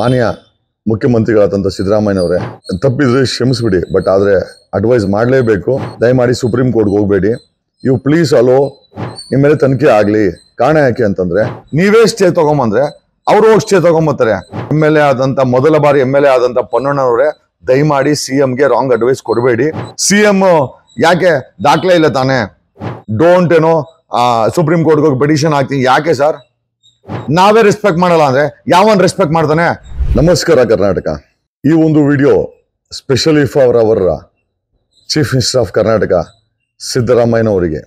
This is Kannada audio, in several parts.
ಮಾನ್ಯ ಮುಖ್ಯಮಂತ್ರಿಗಳಾದಂಥ ಸಿದ್ದರಾಮಯ್ಯನವರೇ ತಪ್ಪಿದ್ರೆ ಕ್ಷಮಿಸ್ಬಿಡಿ ಬಟ್ ಆದರೆ ಅಡ್ವೈಸ್ ಮಾಡಲೇಬೇಕು ದಯಮಾಡಿ ಸುಪ್ರೀಂ ಕೋರ್ಟ್ಗೆ ಹೋಗಬೇಡಿ ಇವು ಪ್ಲೀಸ್ ಅಲೋ ನಿಮ್ಮ ಮೇಲೆ ತನಿಖೆ ಆಗಲಿ ಕಾರಣ ಯಾಕೆ ಅಂತಂದರೆ ನೀವೇ ಸ್ಟೇ ತೊಗೊಂಬಂದ್ರೆ ಅವರು ಹೋಗಿ ಸ್ಟೇ ತೊಗೊಂಬತ್ತಾರೆ ಎಮ್ ಎಲ್ ಎ ಆದಂಥ ಮೊದಲ ಬಾರಿ ಎಮ್ ಎಲ್ ಎ ಆದಂಥ ಪೊನ್ನಣ್ಣನವರೇ ದಯಮಾಡಿ ಸಿ ಎಮ್ಗೆ ರಾಂಗ್ ಅಡ್ವೈಸ್ ಕೊಡಬೇಡಿ ಸಿ ಎಮ್ ಯಾಕೆ ದಾಖಲೆ ಇಲ್ಲ ತಾನೇ ಡೋಂಟ್ ಏನೋ ಸುಪ್ರೀಂ ಕೋರ್ಟ್ಗೆ ಹೋಗಿ ಪಿಟಿಷನ್ ಹಾಕ್ತೀನಿ ಯಾಕೆ ಸರ್ ನಾವೇ ರೆಸ್ಪೆಕ್ಟ್ ಮಾಡಲ್ಲ ಅಂದ್ರೆ ಯಾವನ್ ರೆಸ್ಪೆಕ್ಟ್ ಮಾಡ್ತಾನೆ ನಮಸ್ಕಾರ ಕರ್ನಾಟಕ ಈ ಒಂದು ವಿಡಿಯೋ ಸ್ಪೆಷಲಿ ಫಾರ್ ಅವರ ಚೀಫ್ ಮಿನಿಸ್ಟರ್ ಆಫ್ ಕರ್ನಾಟಕ ಸಿದ್ದರಾಮಯ್ಯನವರಿಗೆ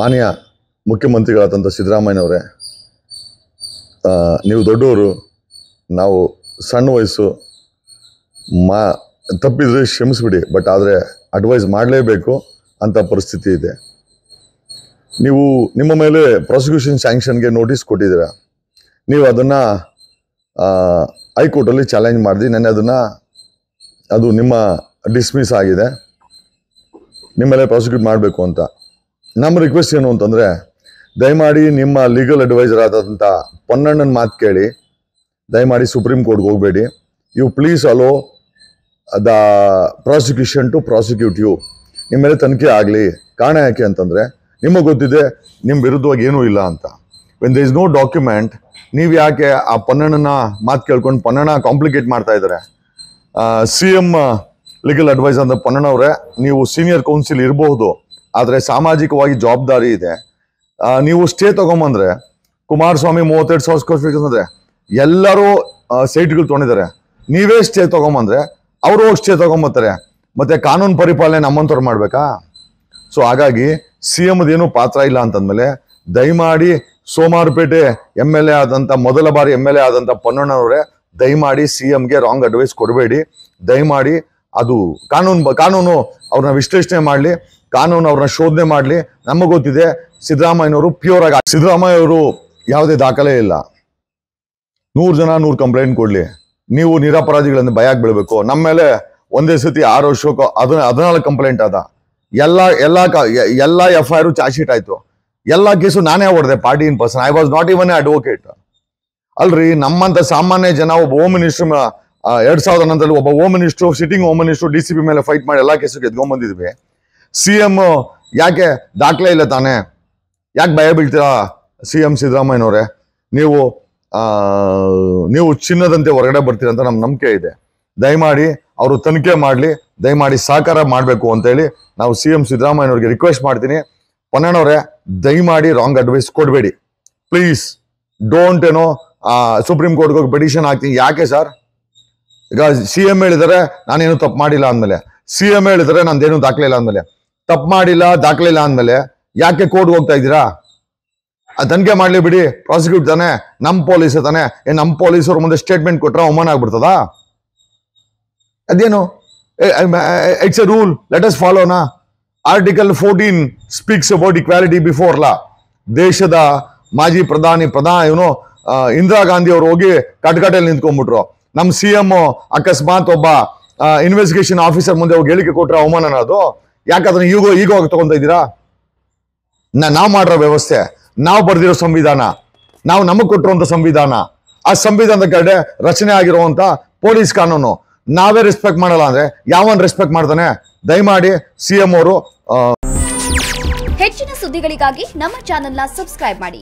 ಮಾನ್ಯ ಮುಖ್ಯಮಂತ್ರಿಗಳಾದಂಥ ಸಿದ್ದರಾಮಯ್ಯನವರೇ ನೀವು ದೊಡ್ಡವರು ನಾವು ಸಣ್ಣ ವಯಸ್ಸು ಮಾ ತಪ್ಪಿದ್ರೆ ಕ್ಷಮಿಸ್ಬಿಡಿ ಬಟ್ ಆದರೆ ಅಡ್ವೈಸ್ ಮಾಡಲೇಬೇಕು ಅಂತ ಪರಿಸ್ಥಿತಿ ಇದೆ ನೀವು ನಿಮ್ಮ ಮೇಲೆ ಪ್ರಾಸಿಕ್ಯೂಷನ್ ಸ್ಯಾಂಕ್ಷನ್ಗೆ ನೋಟಿಸ್ ಕೊಟ್ಟಿದ್ದೀರ ನೀವು ಅದನ್ನು ಹೈಕೋರ್ಟಲ್ಲಿ ಚಾಲೆಂಜ್ ಮಾಡಿದೆ ನೆನ್ನೆ ಅದನ್ನು ಅದು ನಿಮ್ಮ ಡಿಸ್ಮಿಸ್ ಆಗಿದೆ ಮೇಲೆ ಪ್ರಾಸಿಕ್ಯೂಟ್ ಮಾಡಬೇಕು ಅಂತ ನಮ್ಮ ರಿಕ್ವೆಸ್ಟ್ ಏನು ಅಂತಂದರೆ ದಯಮಾಡಿ ನಿಮ್ಮ ಲೀಗಲ್ ಅಡ್ವೈಸರ್ ಆದಂಥ ಪೊನ್ನಣ್ಣನ ಮಾತು ಕೇಳಿ ದಯಮಾಡಿ ಸುಪ್ರೀಂ ಕೋರ್ಟ್ಗೆ ಹೋಗಬೇಡಿ you please allow the prosecution to prosecute you ನಿಮ್ಮ ಮೇಲೆ ತನಿಖೆ ಆಗಲಿ ಕಾರಣ ಯಾಕೆ ಅಂತಂದರೆ ನಿಮಗೆ ಗೊತ್ತಿದೆ ನಿಮ್ಮ ವಿರುದ್ಧವಾಗಿ ಏನೂ ಇಲ್ಲ ಅಂತ when they is no document ನೀವು ಯಾಕೆ ಆ ಪನ್ನಣ್ಣನ ಮಾತು ಕೇಳ್ಕೊಂಡು ಪನ್ನಣ ಕಾಂಪ್ಲಿಕೇಟ್ ಮಾಡ್ತಾ ಇದ್ದಾರೆ ಸಿ ಎಮ್ ಲೀಗಲ್ ಅಡ್ವೈಸ್ ಅಂದ್ರೆ ಪನ್ನಣ್ಣವ್ರೆ ನೀವು ಸೀನಿಯರ್ ಕೌನ್ಸಿಲ್ ಇರಬಹುದು ಆದರೆ ಸಾಮಾಜಿಕವಾಗಿ ಜವಾಬ್ದಾರಿ ಇದೆ ನೀವು ಸ್ಟೇ ತಗೊಂಬಂದ್ರೆ ಕುಮಾರಸ್ವಾಮಿ ಮೂವತ್ತೆರಡು ಸಾವಿರ ಸ್ಕ್ವೇರ್ ಫೀಟ್ ಅಂದರೆ ಎಲ್ಲರೂ ಸೈಟ್ಗಳು ತೊಗೊಂಡಿದ್ದಾರೆ ನೀವೇ ಸ್ಟೇ ತೊಗೊಂಬಂದ್ರೆ ಅವರು ಸ್ಟೇ ತೊಗೊಂಬರ್ತಾರೆ ಮತ್ತೆ ಕಾನೂನು ಪರಿಪಾಲನೆ ನಮ್ಮಂಥವ್ರು ಮಾಡಬೇಕಾ ಸೊ ಹಾಗಾಗಿ ಸಿ ಏನು ಪಾತ್ರ ಇಲ್ಲ ಅಂತಂದ್ಮೇಲೆ ದಯಮಾಡಿ ಸೋಮಾರಪೇಟೆ ಎಮ್ ಎಲ್ ಎ ಆದಂಥ ಮೊದಲ ಬಾರಿ ಎಮ್ ಎಲ್ ಎ ಆದಂಥ ಪೊನ್ನಣ್ಣನವರೇ ದಯಮಾಡಿ ಸಿ ಎಂಗೆ ರಾಂಗ್ ಅಡ್ವೈಸ್ ಕೊಡಬೇಡಿ ದಯಮಾಡಿ ಅದು ಕಾನೂನು ಕಾನೂನು ಅವ್ರನ್ನ ವಿಶ್ಲೇಷಣೆ ಮಾಡಲಿ ಕಾನೂನು ಅವ್ರನ್ನ ಶೋಧನೆ ಮಾಡಲಿ ನಮಗೆ ಗೊತ್ತಿದೆ ಸಿದ್ದರಾಮಯ್ಯನವರು ಪ್ಯೂರ್ ಆಗಿ ಸಿದ್ದರಾಮಯ್ಯ ಅವರು ಯಾವುದೇ ದಾಖಲೆ ಇಲ್ಲ ನೂರು ಜನ ನೂರು ಕಂಪ್ಲೇಂಟ್ ಕೊಡಲಿ ನೀವು ನಿರಪರಾಧಿಗಳನ್ನು ಭಯ ಬೀಳಬೇಕು ನಮ್ಮ ಮೇಲೆ ಒಂದೇ ಸತಿ ಆರು ವರ್ಷಕ್ಕೂ ಅದನ್ನ ಹದಿನಾಲ್ಕು ಕಂಪ್ಲೇಂಟ್ ಆದ ಎಲ್ಲ ಎಲ್ಲ ಎಲ್ಲ F I R charge sheet ಆಯ್ತು ಎಲ್ಲ ಕೇಸು ನಾನೇ ಹೊಡೆದೆ party in person I was not even a advocate ಅಲ್ರಿ ನಮ್ಮಂತ ಸಾಮಾನ್ಯ ಜನ ಒಬ್ಬ ಹೋಮ್ ಮಿನಿಸ್ಟರ್ ಎರಡ್ ಸಾವಿರದ ಹನ್ನೊಂದರಲ್ಲಿ ಒಬ್ಬ home minister sitting home minister D C P ಮೇಲೆ ಫೈಟ್ ಮಾಡಿ ಎಲ್ಲ ಕೇಸು ಗೆದ್ಕೊಂಡ್ ಬಂದಿದ್ವಿ ಸಿ ಎಂ ಯಾಕೆ ದಾಖಲೆ ಇಲ್ಲ ತಾನೆ ಯಾಕೆ ಭಯ ಬೀಳ್ತೀರಾ ಸಿ ಎಂ ಸಿದ್ದರಾಮಯ್ಯನವರೇ ನೀವು ನೀವು ಚಿನ್ನದಂತೆ ಹೊರಗಡೆ ಬರ್ತೀರಂತ ನಮ್ಮ ನಂಬಿಕೆ ಇದೆ ದಯಮಾಡಿ ಅವರು ತನಿಖೆ ಮಾಡಲಿ ದಯಮಾಡಿ ಸಹಕಾರ ಮಾಡಬೇಕು ಅಂತೇಳಿ ನಾವು ಸಿ ಎಂ ಸಿದ್ದರಾಮಯ್ಯವ್ರಿಗೆ ರಿಕ್ವೆಸ್ಟ್ ಮಾಡ್ತೀನಿ ಪೊನ್ನಣ್ಣವ್ರೆ ದಯಮಾಡಿ ರಾಂಗ್ ಅಡ್ವೈಸ್ ಕೊಡಬೇಡಿ ಪ್ಲೀಸ್ ಡೋಂಟ್ ಏನೋ ಸುಪ್ರೀಂ ಕೋರ್ಟ್ಗೆ ಹೋಗಿ ಪಿಟಿಷನ್ ಹಾಕ್ತೀನಿ ಯಾಕೆ ಸರ್ ಈಗ ಸಿ ಎಂ ಹೇಳಿದರೆ ನಾನೇನು ತಪ್ಪು ಮಾಡಿಲ್ಲ ಅಂದಮೇಲೆ ಸಿ ಎಂ ಹೇಳಿದರೆ ನಂದೇನು ದಾಖಲೆ ಇಲ್ಲ ಅಂದಮೇಲೆ ತಪ್ಪು ಮಾಡಿಲ್ಲ ದಾಖಲೆ ಇಲ್ಲ ಅಂದಮೇಲೆ ಯಾಕೆ ಕೋರ್ಟ್ಗೆ ಹೋಗ್ತಾ ಇದ್ದೀರಾ ತನಿಖೆ ಮಾಡಲಿ ಬಿಡಿ ಪ್ರಾಸಿಕ್ಯೂಟ್ ತಾನೆ ನಮ್ಮ ಪೊಲೀಸ್ ತಾನೇ ಏನು ನಮ್ಮ ಪೊಲೀಸರು ಮುಂದೆ ಸ್ಟೇಟ್ಮೆಂಟ್ ಕೊಟ್ಟರೆ ಅವಮಾನ ಆಗ್ಬಿಡ್ತದಾ ಅದೇನು it's a rule let us follow ನಾ article 14 speaks about equality before law ದೇಶದ ಮಾಜಿ ಪ್ರಧಾನಿ ಪ್ರಧಾನ ಇವನು ಇಂದಿರಾ ಗಾಂಧಿ ಅವರು ಹೋಗಿ ಕಟ್ಕಟೆಯಲ್ಲಿ ನಿಂತ್ಕೊಂಡ್ಬಿಟ್ರು ನಮ್ಮ ಸಿ ಎಮ್ ಅಕಸ್ಮಾತ್ ಒಬ್ಬ ಇನ್ವೆಸ್ಟಿಗೇಷನ್ ಆಫೀಸರ್ ಮುಂದೆ ಹೋಗಿ ಹೇಳಿಕೆ ಕೊಟ್ಟರೆ ಅವಮಾನನ ಅದು ಯಾಕಂದ್ರೆ ಈಗ ಈಗ ಹೋಗಿ ತಗೊಂತ ಇದ್ದೀರಾ ನಾವು ಮಾಡಿರೋ ವ್ಯವಸ್ಥೆ ನಾವು ಬರೆದಿರೋ ಸಂವಿಧಾನ ನಾವು ನಮಗೆ ಕೊಟ್ಟಿರುವಂಥ ಸಂವಿಧಾನ ಆ ಸಂವಿಧಾನದ ಕಡೆ ರಚನೆ ಆಗಿರುವಂಥ ಪೊಲೀಸ್ ಕಾನೂನು ನಾವೇ ರೆಸ್ಪೆಕ್ಟ್ ಮಾಡಲ್ಲ ಅಂದ್ರೆ ಯಾವನ್ ರೆಸ್ಪೆಕ್ಟ್ ಮಾಡ್ತಾನೆ ದಯಮಾಡಿ ಸಿ ಎಂ ಅವರು ಹೆಚ್ಚಿನ ಸುದ್ದಿಗಳಿಗಾಗಿ ನಮ್ಮ ಚಾನೆಲ್ನ ಸಬ್ಸ್ಕ್ರೈಬ್ ಮಾಡಿ